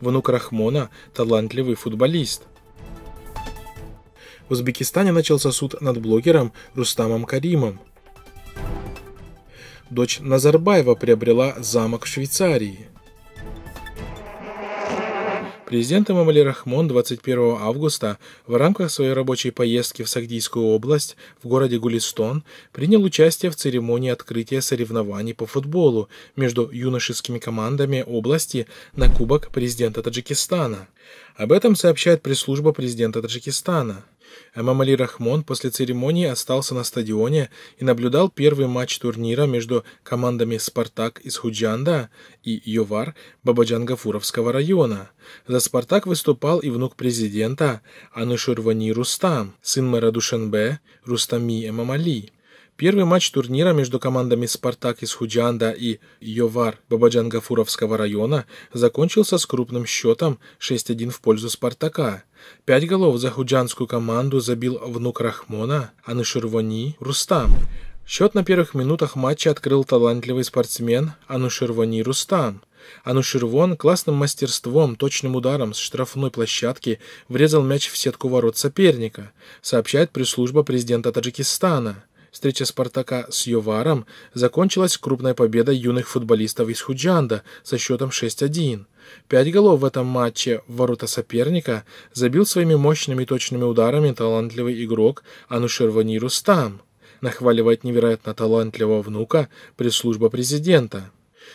внук Рахмона, талантливый футболист. В Узбекистане начался суд над блогером Рустамом Каримом. Дочь Назарбаева приобрела замок в Швейцарии. Президент Эмамали Рахмон 21 августа в рамках своей рабочей поездки в Сагдийскую область в городе Гулистон принял участие в церемонии открытия соревнований по футболу между юношескими командами области на Кубок президента Таджикистана. Об этом сообщает пресс-служба президента Таджикистана. Эмамали Рахмон после церемонии остался на стадионе и наблюдал первый матч турнира между командами «Спартак» из Худжанда и «Йовар» Бабаджангафуровского района. За «Спартак» выступал и внук президента Анушурвани Рустам, сын мэра Душанбе Рустами Эмамали. Первый матч турнира между командами «Спартак» из Худжанда и «Йовар» Бабаджан-Гафуровского района закончился с крупным счетом 6-1 в пользу «Спартака». Пять голов за худжанскую команду забил внук Рахмона, Анышурвани, Рустам. Счет на первых минутах матча открыл талантливый спортсмен Ануширвани Рустам. Ануширвон классным мастерством, точным ударом с штрафной площадки врезал мяч в сетку ворот соперника, сообщает пресс-служба президента Таджикистана. Встреча «Спартака» с «Йоваром» закончилась крупной победой юных футболистов из Худжанда со счетом 6-1. Пять голов в этом матче в ворота соперника забил своими мощными и точными ударами талантливый игрок Анушервани Рустам. Стам. Нахваливает невероятно талантливого внука пресс-служба президента.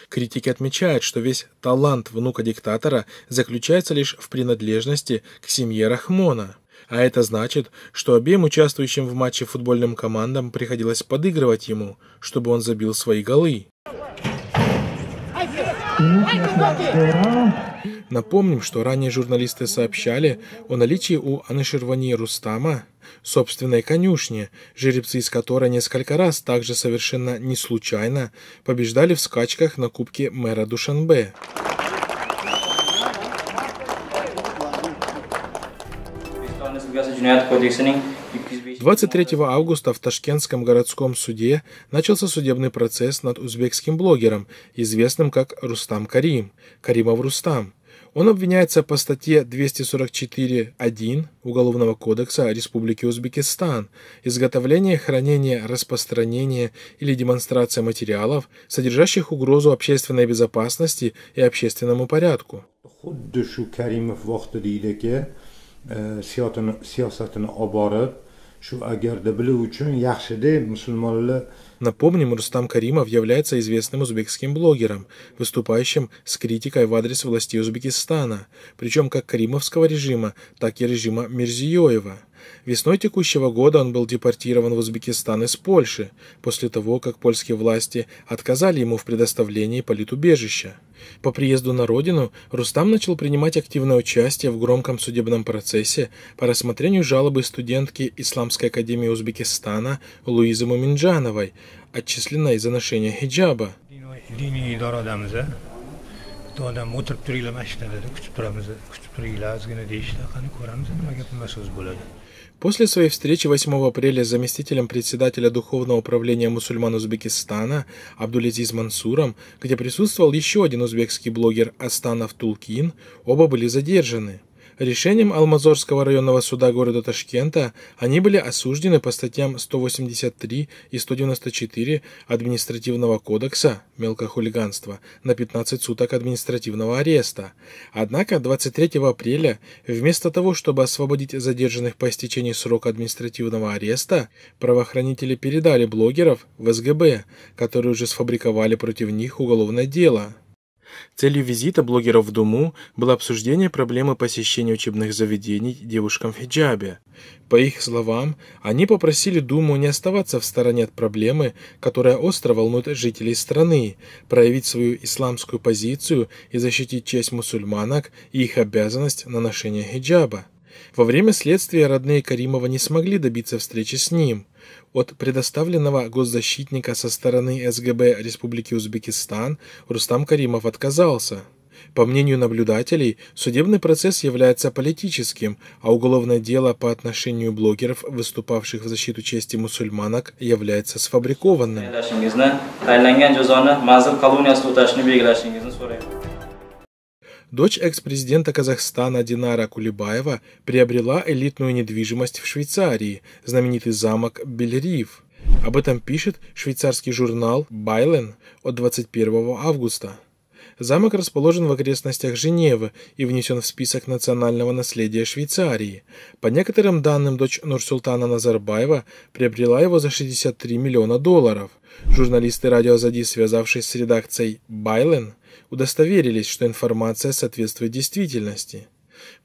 Критики отмечают, что весь талант внука диктатора заключается лишь в принадлежности к семье Рахмона – а это значит, что обеим участвующим в матче футбольным командам приходилось подыгрывать ему, чтобы он забил свои голы. Напомним, что ранее журналисты сообщали о наличии у Анаширвани Рустама собственной конюшни, жеребцы из которой несколько раз также совершенно не случайно побеждали в скачках на Кубке мэра Душанбе. 23 августа в Ташкентском городском суде начался судебный процесс над узбекским блогером, известным как Рустам Карим, Каримов Рустам. Он обвиняется по статье 244.1 Уголовного кодекса Республики Узбекистан «Изготовление, хранение, распространение или демонстрация материалов, содержащих угрозу общественной безопасности и общественному порядку». E, siyosatini siyosatini olib borib shu agarda bilu uchun Напомним, Рустам Каримов является известным узбекским блогером, выступающим с критикой в адрес власти Узбекистана, причем как каримовского режима, так и режима Мирзиёева. Весной текущего года он был депортирован в Узбекистан из Польши, после того, как польские власти отказали ему в предоставлении политубежища. По приезду на родину Рустам начал принимать активное участие в громком судебном процессе по рассмотрению жалобы студентки Исламской академии Узбекистана Луизы Муминджановой, отчисленной за ношение хиджаба. После своей встречи 8 апреля с заместителем председателя Духовного управления мусульман Узбекистана Абдулязиз Мансуром, где присутствовал еще один узбекский блогер Астанов Тулкин, оба были задержаны. Решением Алмазорского районного суда города Ташкента они были осуждены по статьям 183 и 194 Административного кодекса «Мелкохулиганство» на 15 суток административного ареста. Однако 23 апреля, вместо того, чтобы освободить задержанных по истечении срока административного ареста, правоохранители передали блогеров в СГБ, которые уже сфабриковали против них уголовное дело. Целью визита блогеров в Думу было обсуждение проблемы посещения учебных заведений девушкам в хиджабе. По их словам, они попросили Думу не оставаться в стороне от проблемы, которая остро волнует жителей страны, проявить свою исламскую позицию и защитить честь мусульманок и их обязанность на ношение хиджаба. Во время следствия родные Каримова не смогли добиться встречи с ним. От предоставленного госзащитника со стороны СГБ Республики Узбекистан Рустам Каримов отказался. По мнению наблюдателей, судебный процесс является политическим, а уголовное дело по отношению блогеров, выступавших в защиту чести мусульманок, является сфабрикованным дочь экс-президента Казахстана Динара Кулебаева приобрела элитную недвижимость в Швейцарии, знаменитый замок Бельриев. Об этом пишет швейцарский журнал «Байлен» от 21 августа. Замок расположен в окрестностях Женевы и внесен в список национального наследия Швейцарии. По некоторым данным, дочь Нурсултана Назарбаева приобрела его за 63 миллиона долларов. Журналисты радио «Зади», связавшись с редакцией «Байлен», удостоверились, что информация соответствует действительности.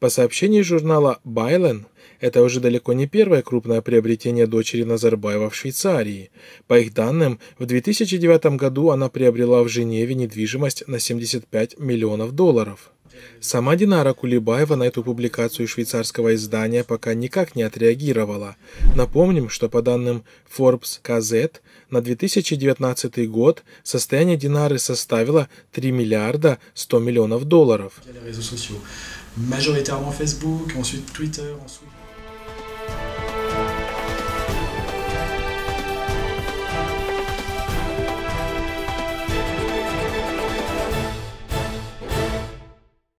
По сообщению журнала «Байлен», это уже далеко не первое крупное приобретение дочери Назарбаева в Швейцарии. По их данным, в 2009 году она приобрела в Женеве недвижимость на 75 миллионов долларов. Сама Динара Кулебаева на эту публикацию швейцарского издания пока никак не отреагировала. Напомним, что по данным Forbes KZ на 2019 год состояние Динары составило 3 миллиарда 100 миллионов долларов.